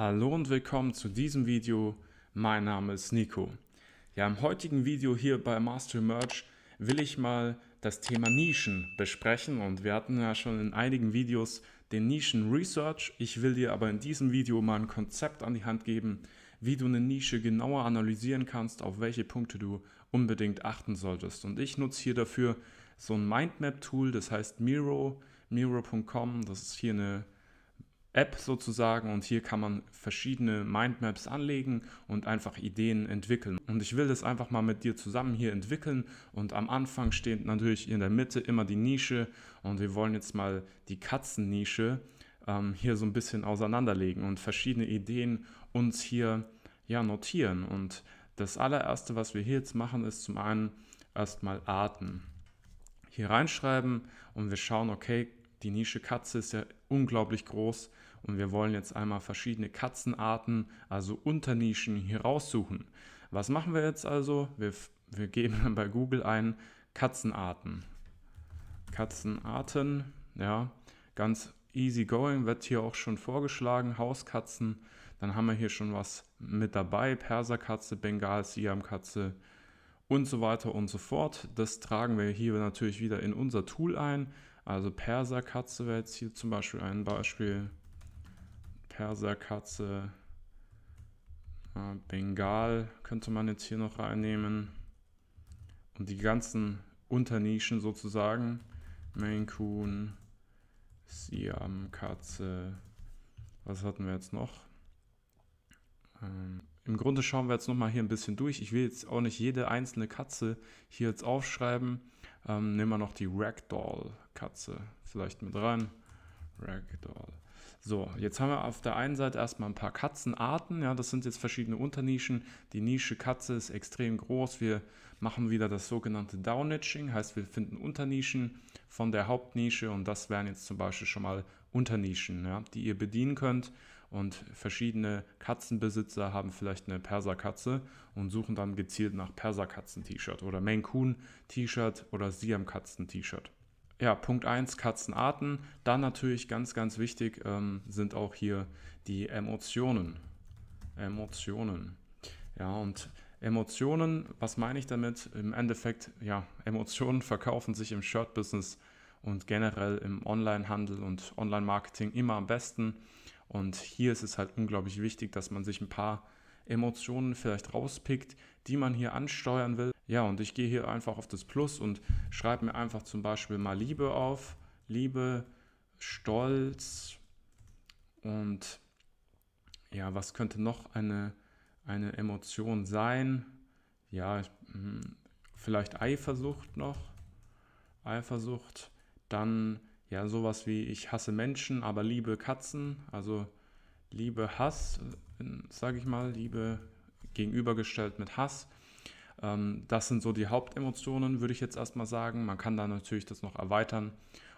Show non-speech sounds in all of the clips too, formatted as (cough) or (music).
Hallo und willkommen zu diesem Video. Mein Name ist Nico. Ja, im heutigen Video hier bei Master Merge will ich mal das Thema Nischen besprechen und wir hatten ja schon in einigen Videos den Nischen Research. Ich will dir aber in diesem Video mal ein Konzept an die Hand geben, wie du eine Nische genauer analysieren kannst, auf welche Punkte du unbedingt achten solltest. Und ich nutze hier dafür so ein Mindmap-Tool, das heißt Miro, Miro.com. Das ist hier eine App sozusagen und hier kann man verschiedene Mindmaps anlegen und einfach Ideen entwickeln. Und ich will das einfach mal mit dir zusammen hier entwickeln und am Anfang steht natürlich in der Mitte immer die Nische und wir wollen jetzt mal die Katzennische ähm, hier so ein bisschen auseinanderlegen und verschiedene Ideen uns hier ja notieren. Und das allererste, was wir hier jetzt machen, ist zum einen erstmal Arten hier reinschreiben und wir schauen, okay, die Nische Katze ist ja unglaublich groß und wir wollen jetzt einmal verschiedene Katzenarten, also Unternischen, hier raussuchen. Was machen wir jetzt also? Wir, wir geben (laughs) bei Google ein Katzenarten. Katzenarten, ja, ganz easy going, wird hier auch schon vorgeschlagen, Hauskatzen. Dann haben wir hier schon was mit dabei, Perserkatze, Bengal, Siamkatze und so weiter und so fort. Das tragen wir hier natürlich wieder in unser Tool ein. Also Perserkatze wäre jetzt hier zum Beispiel ein Beispiel. Perserkatze. Bengal könnte man jetzt hier noch reinnehmen. Und die ganzen Unternischen sozusagen. Maine Coon, Siam, Katze. Was hatten wir jetzt noch? Ähm, Im Grunde schauen wir jetzt nochmal hier ein bisschen durch. Ich will jetzt auch nicht jede einzelne Katze hier jetzt aufschreiben. Ähm, nehmen wir noch die Ragdoll-Katze vielleicht mit rein. Ragdoll. So, jetzt haben wir auf der einen Seite erstmal ein paar Katzenarten. Ja, das sind jetzt verschiedene Unternischen. Die Nische Katze ist extrem groß. Wir machen wieder das sogenannte Downitching, heißt wir finden Unternischen von der Hauptnische und das wären jetzt zum Beispiel schon mal Unternischen, ja, die ihr bedienen könnt und verschiedene Katzenbesitzer haben vielleicht eine Perserkatze und suchen dann gezielt nach Perserkatzen-T-Shirt oder Maine Coon-T-Shirt oder Siam-Katzen-T-Shirt. Ja, Punkt 1, Katzenarten. Dann natürlich ganz, ganz wichtig ähm, sind auch hier die Emotionen. Emotionen. Ja, und Emotionen, was meine ich damit? Im Endeffekt, ja, Emotionen (laughs) verkaufen sich im Shirt-Business und generell im Online-Handel und Online-Marketing immer am besten. Und hier ist es halt unglaublich wichtig, dass man sich ein paar Emotionen vielleicht rauspickt, die man hier ansteuern will. Ja, und ich gehe hier einfach auf das Plus und schreibe mir einfach zum Beispiel mal Liebe auf, Liebe, Stolz und ja, was könnte noch eine, eine Emotion sein? Ja, hm, vielleicht Eifersucht noch, Eifersucht, dann ja, sowas wie ich hasse Menschen, aber liebe Katzen, also Liebe Hass, sage ich mal, Liebe gegenübergestellt mit Hass. Ähm, das sind so die Hauptemotionen, würde ich jetzt erstmal sagen. Man kann da natürlich das noch erweitern.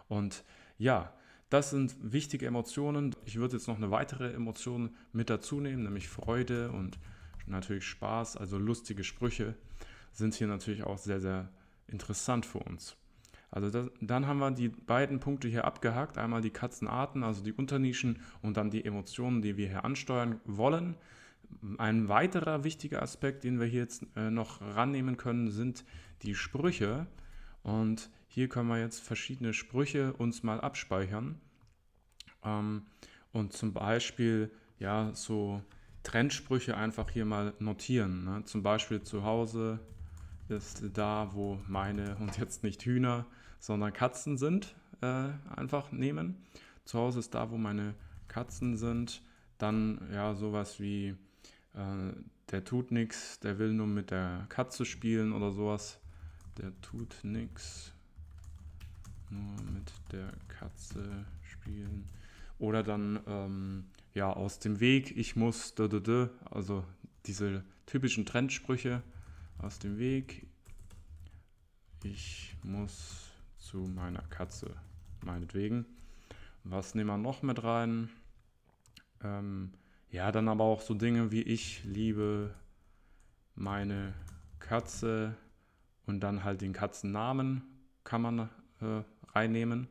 Und ja, das sind wichtige Emotionen. Ich würde jetzt noch eine weitere Emotion mit dazu nehmen, nämlich Freude und natürlich Spaß, also lustige Sprüche sind hier natürlich auch sehr, sehr interessant für uns. Also das, dann haben wir die beiden Punkte hier abgehakt. Einmal die Katzenarten, also die Unternischen und dann die Emotionen, die wir hier ansteuern wollen. Ein weiterer wichtiger Aspekt, den wir hier jetzt äh, noch rannehmen können, sind die Sprüche. Und hier können wir jetzt verschiedene Sprüche uns mal abspeichern. Ähm, und zum Beispiel, ja, so Trendsprüche einfach hier mal notieren. Ne? Zum Beispiel zu Hause ist da, wo meine und jetzt nicht Hühner sondern Katzen sind, äh, einfach nehmen. Zu Hause ist da, wo meine Katzen sind. Dann ja sowas wie äh, der tut nichts, der will nur mit der Katze spielen oder sowas. Der tut nichts, nur mit der Katze spielen. Oder dann ähm, ja aus dem Weg, ich muss, d -d -d, also diese typischen Trendsprüche aus dem Weg. Ich muss zu meiner Katze, meinetwegen. Was nehmen wir noch mit rein? Ähm, ja, dann aber auch so Dinge wie ich liebe meine Katze und dann halt den Katzennamen kann man äh, reinnehmen.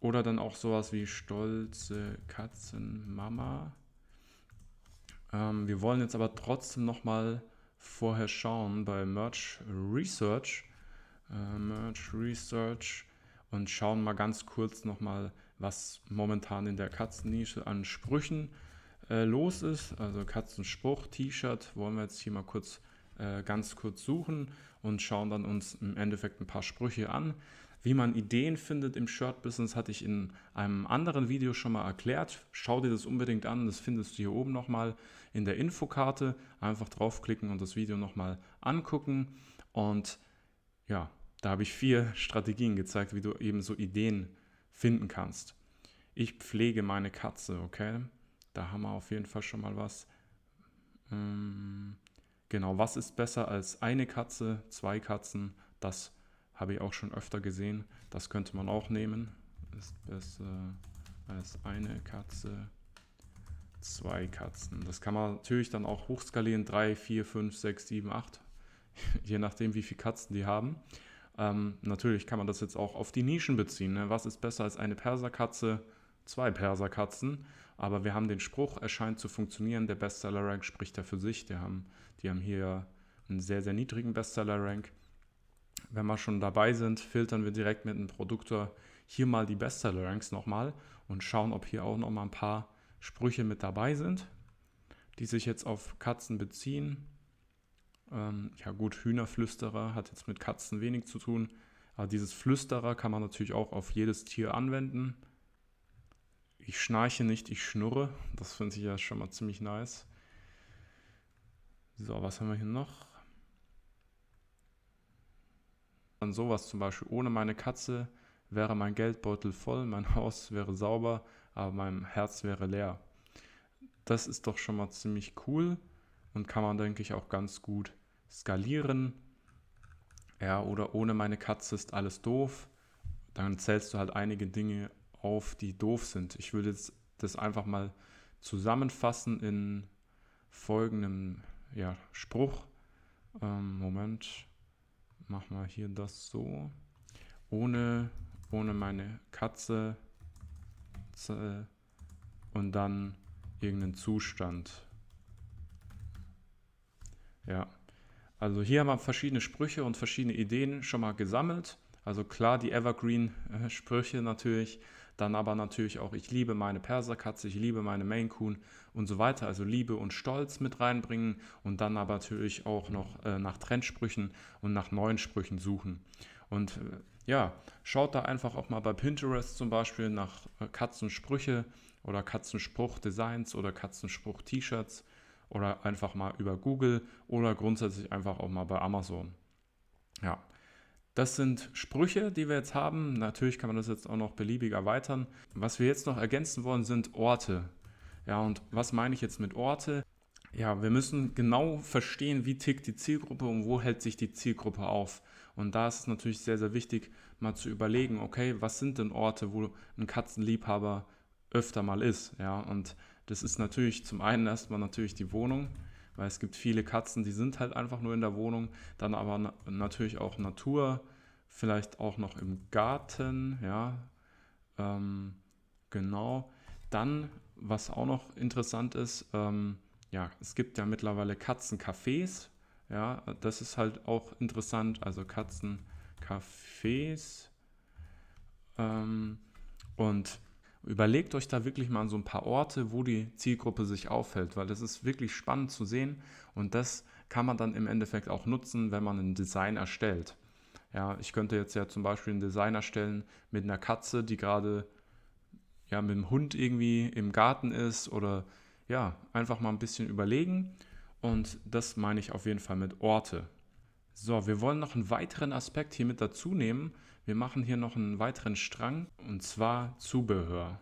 Oder dann auch sowas wie stolze Katzenmama. Ähm, wir wollen jetzt aber trotzdem nochmal vorher schauen bei Merch Research, äh, Merge Research und schauen mal ganz kurz nochmal, was momentan in der Katzennische an Sprüchen äh, los ist. Also Katzenspruch, T-Shirt wollen wir jetzt hier mal kurz äh, ganz kurz suchen und schauen dann uns im Endeffekt ein paar Sprüche an. Wie man Ideen findet im Shirt-Business, hatte ich in einem anderen Video schon mal erklärt. Schau dir das unbedingt an, das findest du hier oben nochmal in der Infokarte. Einfach draufklicken und das Video nochmal angucken. Und ja, da habe ich vier Strategien gezeigt, wie du eben so Ideen finden kannst. Ich pflege meine Katze, okay? Da haben wir auf jeden Fall schon mal was. Mm, genau, was ist besser als eine Katze, zwei Katzen? Das habe ich auch schon öfter gesehen. Das könnte man auch nehmen. Ist besser als eine Katze, zwei Katzen. Das kann man natürlich dann auch hochskalieren. 3, 4, 5, 6, 7, 8. Je nachdem, wie viele Katzen die haben. Ähm, natürlich kann man das jetzt auch auf die Nischen beziehen. Ne? Was ist besser als eine Perserkatze? Zwei Perserkatzen. Aber wir haben den Spruch, es scheint zu funktionieren, der Bestseller-Rank spricht da für sich. Die haben, die haben hier einen sehr, sehr niedrigen Bestseller-Rank. Wenn wir schon dabei sind, filtern wir direkt mit einem Produktor hier mal die Bestseller-Ranks nochmal und schauen, ob hier auch nochmal ein paar Sprüche mit dabei sind, die sich jetzt auf Katzen beziehen. Ähm, ja gut, Hühnerflüsterer hat jetzt mit Katzen wenig zu tun. Aber dieses Flüsterer kann man natürlich auch auf jedes Tier anwenden. Ich schnarche nicht, ich schnurre. Das finde ich ja schon mal ziemlich nice. So, was haben wir hier noch? An sowas zum Beispiel. Ohne meine Katze wäre mein Geldbeutel voll, mein (laughs) Haus wäre sauber, aber mein Herz wäre leer. Das ist doch schon mal ziemlich cool und kann man, denke ich, auch ganz gut skalieren. Ja, oder ohne meine Katze ist alles doof. Dann zählst du halt einige Dinge auf, die doof sind. Ich würde jetzt das einfach mal zusammenfassen in folgendem ja, Spruch. Ähm, Moment, mach mal hier das so. Ohne, ohne meine Katze äh, und dann irgendeinen Zustand. Ja, also hier haben wir verschiedene Sprüche und verschiedene Ideen schon mal gesammelt. Also klar die Evergreen-Sprüche äh, natürlich, dann aber natürlich auch ich liebe meine Perserkatze, ich liebe meine Maine Coon und so weiter. Also Liebe und Stolz mit reinbringen und dann aber natürlich auch noch äh, nach Trendsprüchen und nach neuen Sprüchen suchen. Und äh, ja, schaut da einfach auch mal bei Pinterest zum Beispiel nach Katzensprüche oder Katzenspruch-Designs oder Katzenspruch-T-Shirts oder einfach mal über Google oder grundsätzlich einfach auch mal bei Amazon. Ja, das sind Sprüche, die wir jetzt haben. Natürlich kann man das jetzt auch noch beliebig erweitern. Was wir jetzt noch ergänzen wollen, sind Orte. Ja, und was meine ich jetzt mit Orte? Ja, wir müssen genau verstehen, wie tickt die Zielgruppe und wo hält sich die Zielgruppe auf. Und da ist es natürlich sehr, sehr wichtig, mal zu überlegen, okay, was sind denn Orte, wo ein Katzenliebhaber öfter mal ist? Ja, und das ist natürlich zum einen erstmal natürlich die Wohnung, weil es gibt viele Katzen, die sind halt einfach nur in der Wohnung, dann aber na natürlich auch Natur, vielleicht auch noch im Garten, ja, ähm, genau. Dann, was auch noch interessant ist, ähm, ja, es gibt ja mittlerweile Katzencafés, ja, das ist halt auch interessant, also Katzencafés ähm, und Überlegt euch da wirklich mal so ein paar Orte, wo die Zielgruppe sich aufhält, weil das ist wirklich spannend zu sehen und das kann man dann im Endeffekt auch nutzen, wenn man ein Design erstellt. Ja, ich könnte jetzt ja zum Beispiel ein Design erstellen mit einer Katze, die gerade ja mit dem Hund irgendwie im Garten ist oder ja, einfach mal ein bisschen überlegen und das meine ich auf jeden Fall mit Orte. So, wir wollen noch einen weiteren Aspekt hier mit dazu nehmen wir machen hier noch einen weiteren Strang und zwar Zubehör.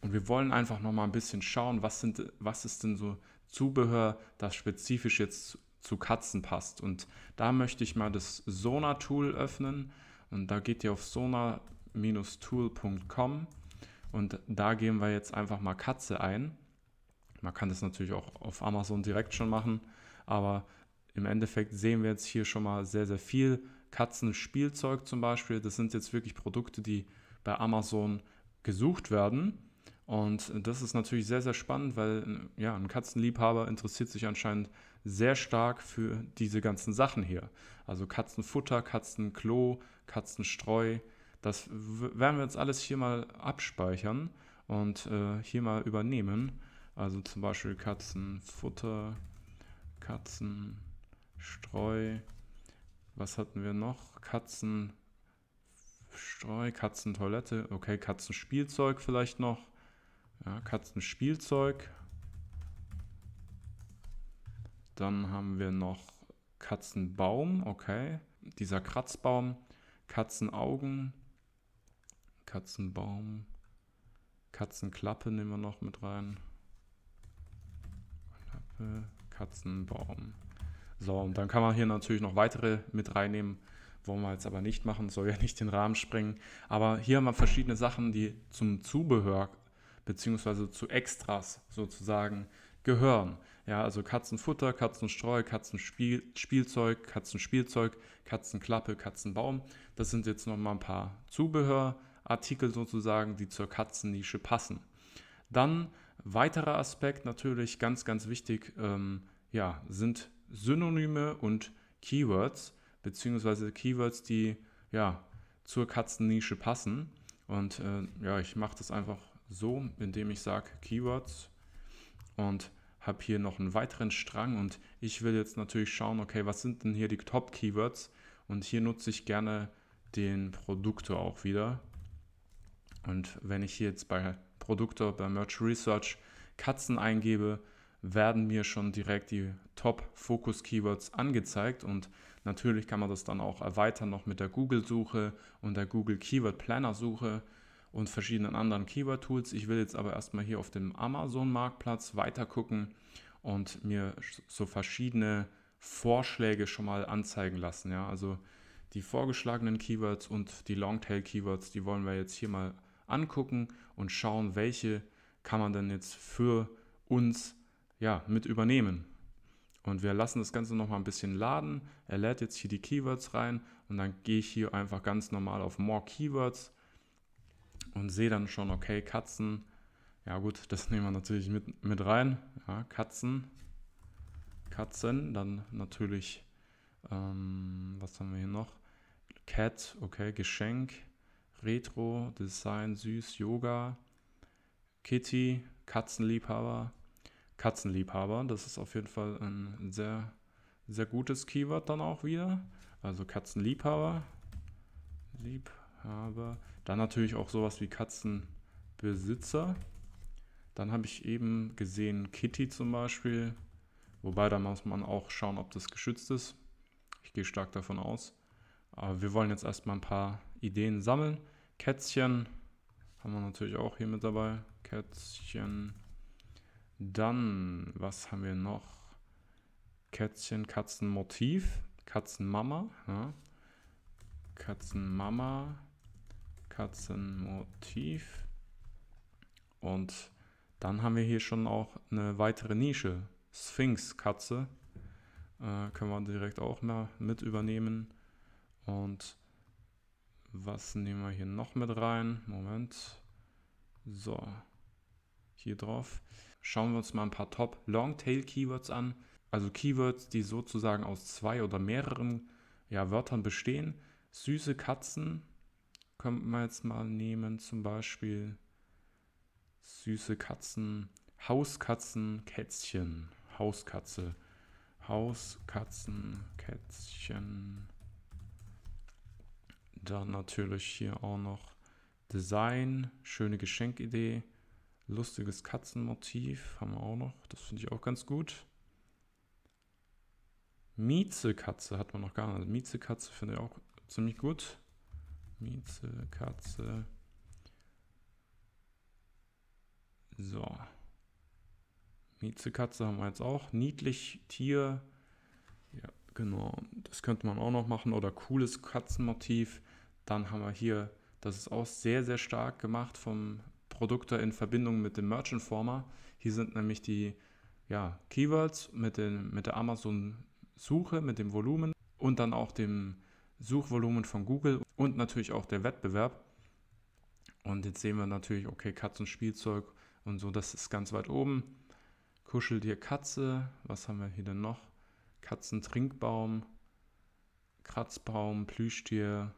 Und wir wollen einfach noch mal ein bisschen schauen, was, sind, was ist denn so Zubehör, das spezifisch jetzt zu Katzen passt. Und da möchte ich mal das Sonar-Tool öffnen. Und da geht ihr auf sonar-tool.com und da geben wir jetzt einfach mal Katze ein. Man kann das natürlich auch auf Amazon direkt schon machen, aber im Endeffekt sehen wir jetzt hier schon mal sehr, sehr viel Katzenspielzeug zum Beispiel, das sind jetzt wirklich Produkte, die bei Amazon gesucht werden. Und das ist natürlich sehr, sehr spannend, weil äh, ja, ein Katzenliebhaber interessiert sich anscheinend sehr stark für diese ganzen Sachen hier. Also Katzenfutter, Katzenklo, Katzenstreu. Das werden wir jetzt alles hier mal abspeichern und äh, hier mal übernehmen. Also zum Beispiel Katzenfutter, Katzenstreu. Was hatten wir noch? Katzen, Streu, Katzentoilette. Okay, Katzenspielzeug vielleicht noch. Ja, Katzenspielzeug. Dann haben wir noch Katzenbaum. Okay, dieser Kratzbaum. Katzenaugen. Katzenbaum. Katzenklappe nehmen wir noch mit rein. Klappe, Katzenbaum. So, und dann kann man hier natürlich noch weitere mit reinnehmen, wollen wir jetzt aber nicht machen, soll ja nicht den Rahmen sprengen. Aber hier haben wir verschiedene Sachen, die zum Zubehör bzw. zu Extras sozusagen gehören. Ja, also Katzenfutter, Katzenstreu, Katzenspielzeug, Katzenspielzeug, Katzenklappe, Katzenbaum. Das sind jetzt nochmal ein paar Zubehörartikel sozusagen, die zur Katzennische passen. Dann weiterer Aspekt natürlich ganz, ganz wichtig, ähm, ja, sind Synonyme und Keywords, beziehungsweise Keywords, die ja zur Katzennische passen. Und äh, ja, ich mache das einfach so, indem ich sage Keywords und habe hier noch einen weiteren Strang und ich will jetzt natürlich schauen, okay, was sind denn hier die Top-Keywords? Und hier nutze ich gerne den Produktor auch wieder. Und wenn ich hier jetzt bei Produktor, bei Merch Research Katzen eingebe, werden mir schon direkt die Top-Fokus-Keywords angezeigt und natürlich kann man das dann auch erweitern noch mit der Google-Suche und der Google Keyword Planner-Suche und verschiedenen anderen Keyword-Tools. Ich will jetzt aber erstmal hier auf dem Amazon-Marktplatz weiter gucken und mir so verschiedene Vorschläge schon mal anzeigen lassen. Ja? Also die vorgeschlagenen Keywords und die Longtail-Keywords, die wollen wir jetzt hier mal angucken und schauen, welche kann man denn jetzt für uns ja, mit übernehmen. Und wir lassen das Ganze nochmal ein bisschen laden. Er lädt jetzt hier die Keywords rein und dann gehe ich hier einfach ganz normal auf More Keywords und sehe dann schon, okay, Katzen. Ja gut, (laughs) das nehmen wir natürlich mit, mit rein. Ja, Katzen. Katzen. Dann natürlich, ähm, was haben wir hier noch? Cat, okay, Geschenk. Retro, Design, Süß, Yoga. Kitty, Katzenliebhaber. Katzenliebhaber. Das ist auf jeden Fall ein sehr, sehr gutes Keyword dann auch wieder. Also Katzenliebhaber. Liebhaber. Dann natürlich auch sowas wie Katzenbesitzer. Dann habe ich eben gesehen Kitty zum Beispiel. Wobei, da muss man auch schauen, ob das geschützt ist. Ich gehe stark davon aus. Aber wir wollen jetzt erstmal ein paar Ideen sammeln. Kätzchen haben wir natürlich auch hier mit dabei. Kätzchen. Dann, was haben wir noch? Kätzchen, Katzenmotiv, Katzenmama. Ja. Katzenmama, Katzenmotiv. Und dann haben wir hier schon auch eine weitere Nische. Sphinx-Katze. Äh, können wir direkt auch mal mit übernehmen. Und was nehmen wir hier noch mit rein? Moment. So, hier drauf schauen wir uns mal ein paar Top-Long-Tail-Keywords an. Also Keywords, die sozusagen aus zwei oder mehreren ja, Wörtern bestehen. Süße Katzen könnte man jetzt mal nehmen, zum Beispiel. Süße Katzen, Hauskatzen, Kätzchen, Hauskatze, Hauskatzen, Kätzchen. Dann natürlich hier auch noch Design, schöne Geschenkidee. Lustiges Katzenmotiv haben wir auch noch. Das finde ich auch ganz gut. Miezekatze hat man noch gar nicht. Also Miezekatze finde ich auch ziemlich gut. Miezekatze. So. Miezekatze haben wir jetzt auch. Niedlich Tier. Ja, genau. Das könnte man auch noch machen. Oder cooles Katzenmotiv. Dann haben wir hier, das ist auch sehr, sehr stark gemacht vom Produkte in Verbindung mit dem Merchant Former. Hier sind nämlich die ja, Keywords mit, den, mit der Amazon-Suche, mit dem Volumen und dann auch dem Suchvolumen von Google und natürlich auch der Wettbewerb. Und jetzt sehen wir natürlich, okay, Katzenspielzeug und so, das ist ganz weit oben. Kuscheltier Katze, was haben wir hier denn noch? Katzentrinkbaum, Kratzbaum, Plüschtier,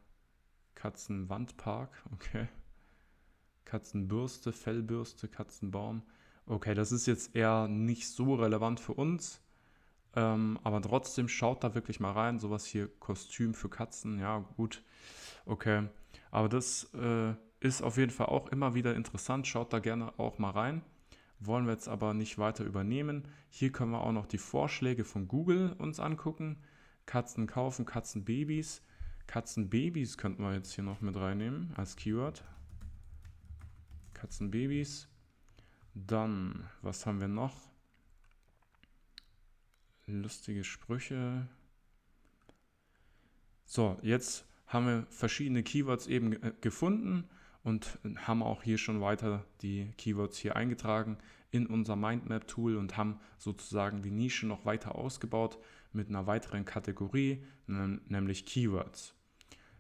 Katzenwandpark, okay. Katzenbürste, Fellbürste, Katzenbaum. Okay, das ist jetzt eher nicht so relevant für uns. Ähm, aber trotzdem schaut da wirklich mal rein. Sowas hier, Kostüm für Katzen, ja, gut. Okay. Aber das äh, ist auf jeden Fall auch immer wieder interessant. Schaut da gerne auch mal rein. Wollen wir jetzt aber nicht weiter übernehmen. Hier können wir auch noch die Vorschläge von Google uns angucken. Katzen kaufen, Katzenbabys. Katzenbabys könnten wir jetzt hier noch mit reinnehmen als Keyword. Katzenbabys. Dann, was haben wir noch? Lustige Sprüche. So, jetzt haben wir verschiedene Keywords eben äh, gefunden und haben auch hier schon weiter die Keywords hier eingetragen in unser Mindmap-Tool und haben sozusagen die Nische noch weiter ausgebaut mit einer weiteren Kategorie, nämlich Keywords.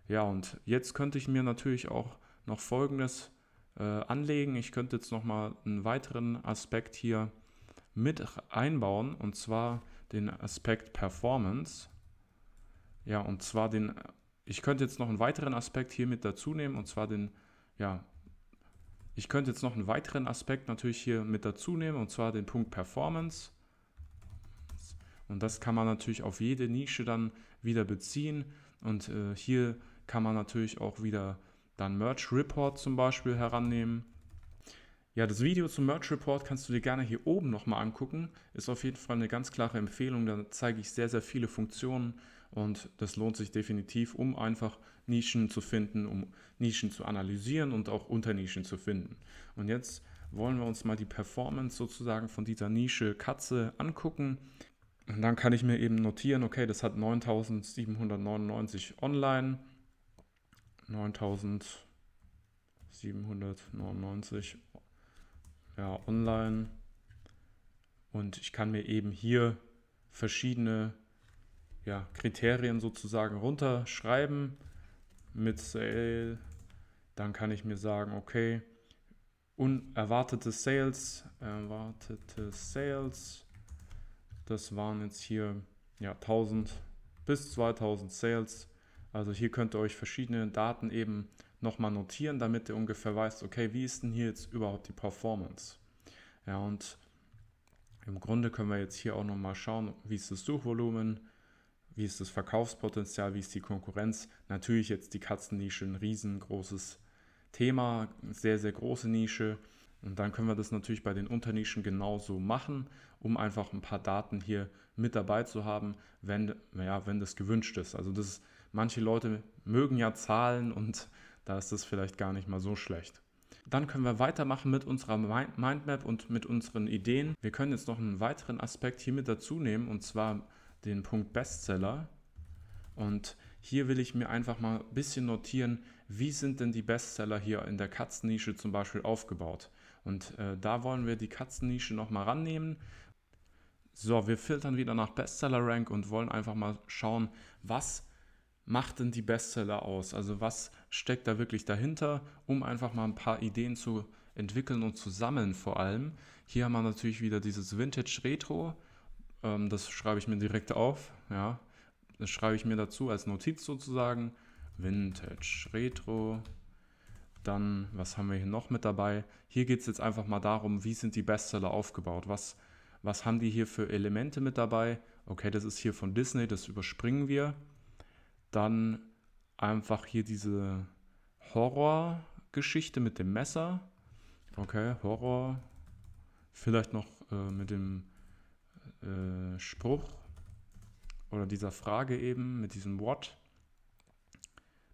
Ja, und jetzt könnte ich mir natürlich auch noch folgendes äh, anlegen. Ich könnte jetzt noch mal einen weiteren Aspekt hier mit einbauen und zwar den Aspekt Performance. Ja, und zwar den, ich könnte jetzt noch einen weiteren Aspekt hier mit dazu nehmen und zwar den, ja, ich könnte jetzt noch einen weiteren Aspekt natürlich hier mit dazu nehmen und zwar den Punkt Performance. Und das kann man natürlich auf jede Nische dann wieder beziehen und äh, hier kann man natürlich auch wieder dann Merge Report zum Beispiel herannehmen. Ja, das Video zum Merge Report kannst du dir gerne hier oben nochmal angucken. Ist auf jeden Fall eine ganz klare Empfehlung. Da zeige ich sehr, sehr viele Funktionen und das lohnt sich definitiv, um einfach Nischen zu finden, um Nischen zu analysieren und auch Unternischen zu finden. Und jetzt wollen wir uns mal die Performance sozusagen von dieser Nische Katze angucken. Und dann kann ich mir eben notieren, okay, das hat 9799 online 9799 ja, online. Und ich kann mir eben hier verschiedene ja, Kriterien sozusagen runterschreiben mit Sale. Dann kann ich mir sagen, okay, unerwartete Sales, erwartete Sales, das waren jetzt hier ja, 1000 bis 2000 Sales also hier könnt ihr euch verschiedene Daten eben nochmal notieren, damit ihr ungefähr weißt, okay, wie ist denn hier jetzt überhaupt die Performance? Ja, und im Grunde können wir jetzt hier auch nochmal schauen, wie ist das Suchvolumen, wie ist das Verkaufspotenzial, wie ist die Konkurrenz. Natürlich jetzt die Katzennische ein riesengroßes Thema, sehr, sehr große Nische. Und dann können wir das natürlich bei den Unternischen genauso machen, um einfach ein paar Daten hier mit dabei zu haben, wenn, ja, wenn das gewünscht ist. Also das ist Manche Leute mögen ja Zahlen und da ist es vielleicht gar nicht mal so schlecht. Dann können wir weitermachen mit unserer Mindmap und mit unseren Ideen. Wir können jetzt noch einen weiteren Aspekt hier mit dazu nehmen und zwar den Punkt Bestseller. Und hier will ich mir einfach mal ein bisschen notieren, wie sind denn die Bestseller hier in der Katzennische zum Beispiel aufgebaut. Und äh, da wollen wir die Katzennische nochmal rannehmen. So, wir filtern wieder nach Bestseller-Rank und wollen einfach mal schauen, was macht denn die Bestseller aus? Also was steckt da wirklich dahinter, um einfach mal ein paar Ideen zu entwickeln und zu sammeln vor allem. Hier haben wir natürlich wieder dieses Vintage Retro. Ähm, das schreibe ich mir direkt auf. Ja. Das schreibe ich mir dazu als Notiz sozusagen. Vintage Retro. Dann, was haben wir hier noch mit dabei? Hier geht es jetzt einfach mal darum, wie sind die Bestseller aufgebaut? Was, was haben die hier für Elemente mit dabei? Okay, das ist hier von Disney, das überspringen wir. Dann einfach hier diese Horror-Geschichte mit dem Messer. Okay, Horror. Vielleicht noch äh, mit dem äh, Spruch oder dieser Frage eben, mit diesem What.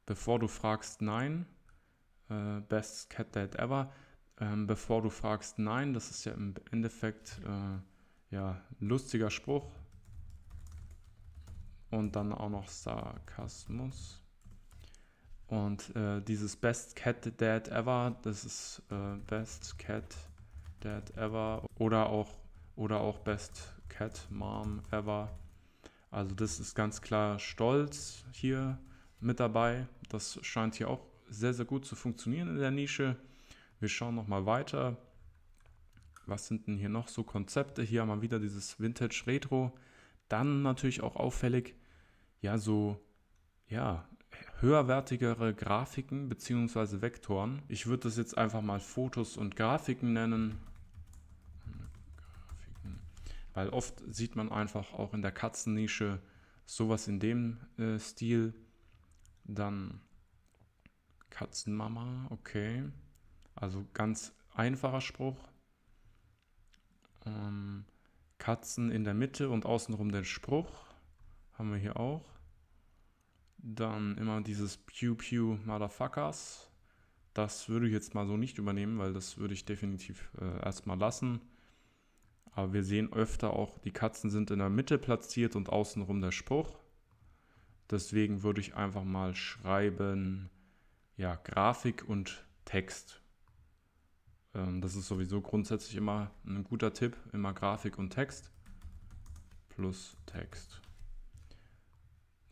Bevor du fragst Nein, äh, Best Cat Dad Ever. Ähm, bevor du fragst Nein, das ist ja im Endeffekt äh, ja lustiger Spruch, und dann auch noch Sarkasmus. Und äh, dieses Best Cat Dad Ever, das ist äh, Best Cat Dad Ever oder auch, oder auch Best Cat Mom Ever. Also das ist ganz klar Stolz hier mit dabei. Das scheint hier auch sehr, sehr gut zu funktionieren in der Nische. Wir schauen nochmal weiter. Was sind denn hier noch so Konzepte? Hier haben wir wieder dieses Vintage Retro. Dann natürlich auch auffällig, ja, so, ja, höherwertigere Grafiken bzw. Vektoren. Ich würde das jetzt einfach mal Fotos und Grafiken nennen. Grafiken. Weil oft sieht man einfach auch in der Katzennische sowas in dem äh, Stil. Dann Katzenmama, okay. Also ganz einfacher Spruch. Ähm, Katzen in der Mitte und außenrum den Spruch. Haben wir hier auch. Dann immer dieses Pew Pew Motherfuckers. Das würde ich jetzt mal so nicht übernehmen, weil das würde ich definitiv äh, erstmal lassen. Aber wir sehen öfter auch, die Katzen sind in der Mitte platziert und außenrum der Spruch. Deswegen würde ich einfach mal schreiben, ja, Grafik und Text ähm, das ist sowieso grundsätzlich immer ein guter Tipp, immer Grafik und Text plus Text.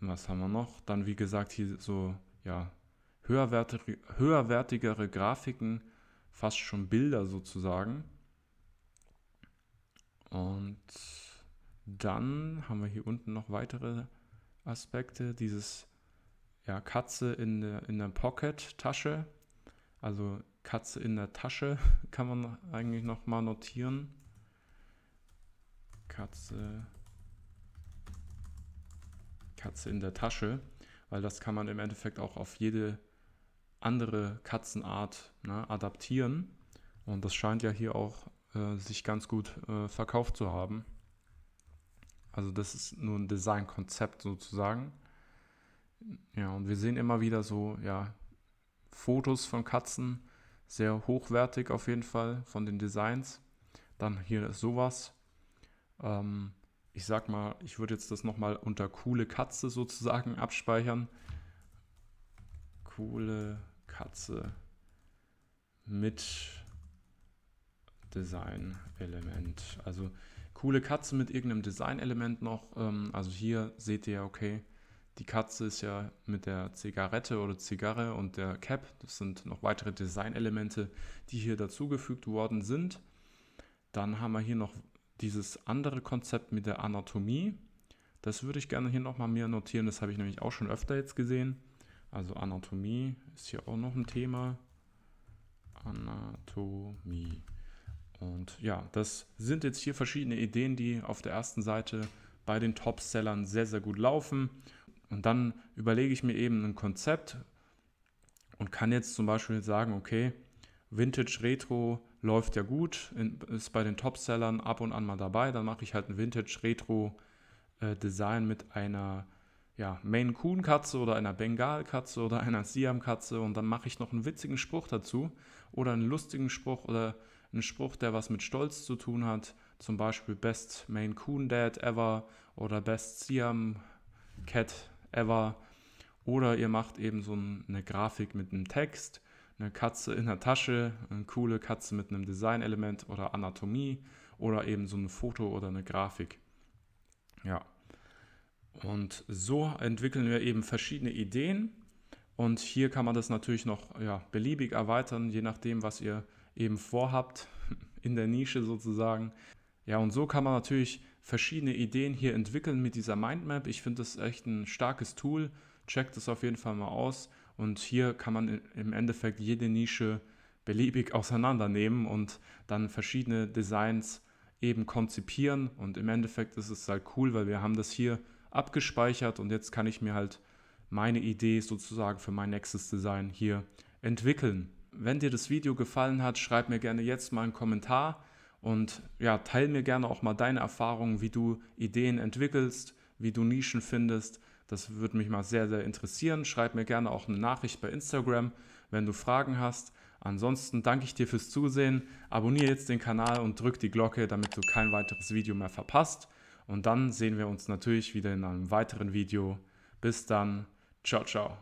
Was haben wir noch? Dann wie gesagt hier so ja höherwertige, höherwertigere Grafiken, fast schon Bilder sozusagen. Und dann haben wir hier unten noch weitere Aspekte. Dieses ja, Katze in der, in der Pocket-Tasche. Also Katze in der Tasche (laughs) kann man eigentlich nochmal notieren. Katze, Katze in der Tasche, weil das kann man im Endeffekt auch auf jede andere Katzenart ne, adaptieren. Und das scheint ja hier auch äh, sich ganz gut äh, verkauft zu haben. Also das ist nur ein Designkonzept sozusagen. Ja, und wir sehen immer wieder so, ja, Fotos von Katzen, sehr hochwertig auf jeden Fall von den Designs. Dann hier ist sowas. Ähm, ich sag mal, ich würde jetzt das nochmal unter coole Katze sozusagen (laughs) abspeichern. Coole Katze mit Design-Element. Also coole Katze mit irgendeinem Design-Element noch. Ähm, also hier seht ihr, ja, okay, die Katze ist ja mit der Zigarette oder Zigarre und der Cap, das sind noch weitere Designelemente, die hier dazugefügt worden sind. Dann haben wir hier noch dieses andere Konzept mit der Anatomie. Das würde ich gerne hier nochmal mehr notieren, das habe ich nämlich auch schon öfter jetzt gesehen. Also Anatomie ist hier auch noch ein Thema. Anatomie. Und ja, das sind jetzt hier verschiedene Ideen, die auf der ersten Seite bei den Top-Sellern sehr, sehr gut laufen. Und dann überlege ich mir eben ein Konzept und kann jetzt zum Beispiel sagen, okay, Vintage Retro läuft ja gut, ist bei den Topsellern ab und an mal dabei, dann mache ich halt ein Vintage Retro äh, Design mit einer ja, Maine Coon Katze oder einer Bengal Katze oder einer Siam Katze und dann mache ich noch einen witzigen Spruch dazu oder einen lustigen Spruch oder einen Spruch, der was mit Stolz zu tun hat, zum Beispiel Best Maine Coon Dad ever oder Best Siam Cat ever. Oder ihr macht eben so eine Grafik mit einem Text, eine Katze in der Tasche, eine coole Katze mit einem Designelement oder Anatomie oder eben so ein Foto oder eine Grafik. Ja. Und so entwickeln wir eben verschiedene Ideen. Und hier kann man das natürlich noch ja, beliebig erweitern, je nachdem, was ihr eben vorhabt, (laughs) in der Nische sozusagen. Ja, und so kann man natürlich verschiedene Ideen hier entwickeln mit dieser Mindmap. Ich finde das echt ein starkes Tool. Checkt es auf jeden Fall mal aus. Und hier kann man im Endeffekt jede Nische beliebig auseinandernehmen und dann verschiedene Designs eben konzipieren. Und im Endeffekt ist es halt cool, weil wir haben das hier abgespeichert und jetzt kann ich mir halt meine Idee sozusagen für mein nächstes Design hier entwickeln. Wenn dir das Video gefallen hat, schreib mir gerne jetzt mal einen Kommentar und ja, teil mir gerne auch mal deine Erfahrungen, wie du Ideen entwickelst, wie du Nischen findest. Das würde mich mal sehr, sehr interessieren. Schreib mir gerne auch eine Nachricht bei Instagram, wenn du Fragen hast. Ansonsten danke ich dir fürs Zusehen. Abonniere jetzt den Kanal und drück die Glocke, damit du kein weiteres Video mehr verpasst. Und dann sehen wir uns natürlich wieder in einem weiteren Video. Bis dann. Ciao, ciao.